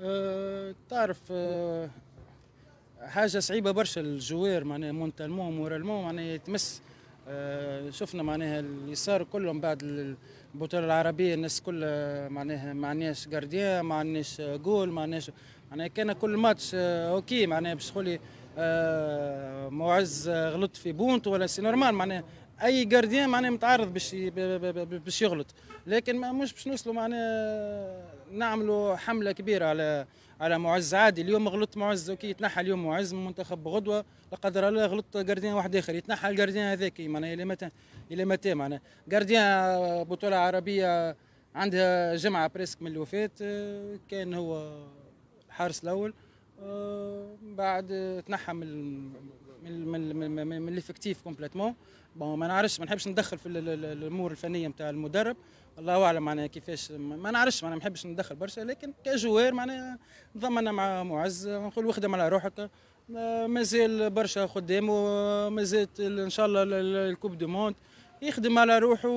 أه، تعرف أه، حاجه صعيبه برشا الجوير معناها مونتالمون مورالمون معناها يتمس أه، شفنا معناها اللي صار كلهم بعد البطوله العربيه الناس كلها معناها ما عندناش جارديان ما عندناش جول ما عندناش معناها كان كل ماتش اوكي معناها باش تقولي معز غلط في بونت ولا سي نورمال معناها اي جارديان معناه متعرض باش باش يغلط لكن ما مش باش نوصلوا معناه نعملوا حمله كبيره على على معز عادي اليوم غلط معز وكي يتنحى اليوم معز من منتخب غدوه لا قدر الله غلط جارديان واحد اخر يتنحى الجارديان هذاك معناها الى متى الى متى معناها جارديان بطوله عربيه عندها جمعه بريسك من الوفاه كان هو الحارس الاول آه، بعد تنحى من من من من, من الافكتيف كومبليتمون بون ما نعرفش ما نحبش ندخل في الامور الفنيه نتاع المدرب الله اعلم معناها كيفاش ما نعرفش معناها ما نحبش ندخل برشا لكن كجوار معناها نضمنا مع معز نقول واخدم على روحك مازال برشا خدام ومازال ان شاء الله الكوب دو موند يخدم على روحه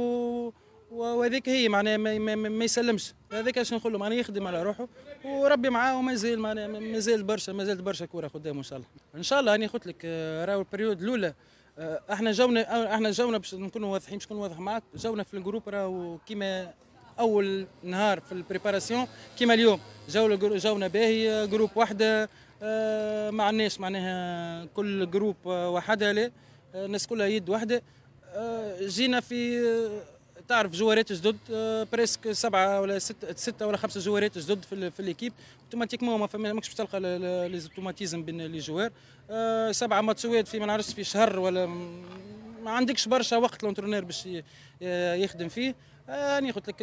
وهذيك هي معناها ما, ما, يسلمش هذاك اش نقول له معناها يخدم على روحه وربي معاه وما زال معناها ما زال برشا ما برشا كوره قدامه ان شاء الله ان شاء الله هاني قلت لك آه، راهو البريود الاولى آه، احنا جونا آه، احنا جونا باش نكونوا واضحين باش نكون واضح معاك جونا في الجروب راهو كيما اول نهار في البريباراسيون كيما اليوم جو جونا باهي جروب وحده ما عندناش معناها كل جروب وحده لا الناس كلها يد وحده جينا في تعرف جوارات جدد بريسك آه، سبعه ولا ست سته ولا خمسه جوارات جدد في, في الليكيب اوتوماتيكمون ما ماكش باش تلقى لي زوتوماتيزم بين لي جوار آه، سبعه ماتشوات في ما نعرفش في شهر ولا ما عندكش برشا وقت لونترونير باش يخدم فيه راني قلت لك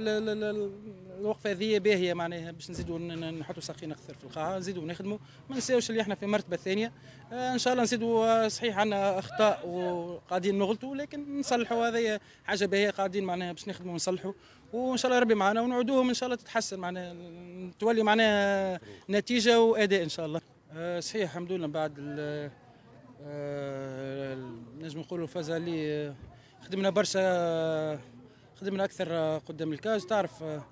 الوقفه هذه باهيه معناها باش نزيدوا نحطوا ساقين اكثر في القاعه نزيدوا نخدموا ما نساوش اللي احنا في مرتبه الثانيه آه، ان شاء الله نزيدوا آه، صحيح عندنا اخطاء وقاعدين نغلطوا لكن نصلحوا هذا حاجه باهيه قاعدين معناها باش نخدموا ونصلحوا وان شاء الله ربي معنا ونعودوهم ان شاء الله تتحسن معناها تولي معناها نتيجه واداء ان شاء الله آه، صحيح الحمد لله بعد نجم نقولوا اللي خدمنا برشا خدمنا اكثر قدام الكاز تعرف آه،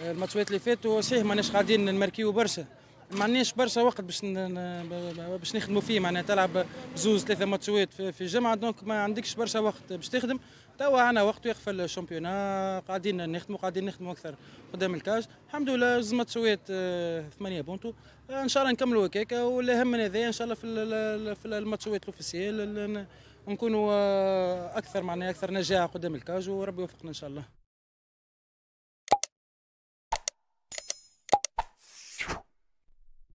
الماتشات اللي فاتوا صحيح ماناش قاعدين نمركيو برشا ما عندناش برشا وقت باش باش نخدموا فيه معناها تلعب زوز ثلاثه ماتشات في الجمعه دونك ما عندكش برشا وقت باش تخدم توا انا وقت يقفل الشامبيونا قاعدين نخدموا قاعدين نخدموا اكثر قدام الكاج الحمد لله زوز ماتشات آه، ثمانيه بونتو آه، ان شاء الله نكملوا هكاكا والاهم همنا هذايا ان شاء الله في في الماتشات الاوفيسيال نكونوا آه، اكثر معناها اكثر نجاعه قدام الكاج وربي يوفقنا ان شاء الله